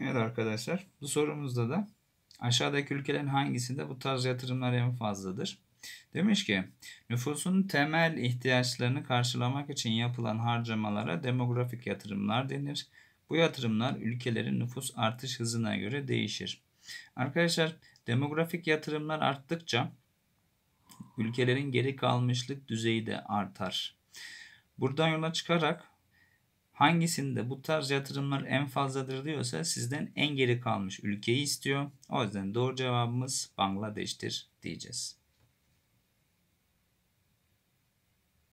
Evet arkadaşlar bu sorumuzda da aşağıdaki ülkelerin hangisinde bu tarz yatırımlar en fazladır? Demiş ki nüfusun temel ihtiyaçlarını karşılamak için yapılan harcamalara demografik yatırımlar denir. Bu yatırımlar ülkelerin nüfus artış hızına göre değişir. Arkadaşlar demografik yatırımlar arttıkça ülkelerin geri kalmışlık düzeyi de artar. Buradan yola çıkarak hangisinde bu tarz yatırımlar en fazladır diyorsa sizden en geri kalmış ülkeyi istiyor. O yüzden doğru cevabımız Bangladeş'tir diyeceğiz.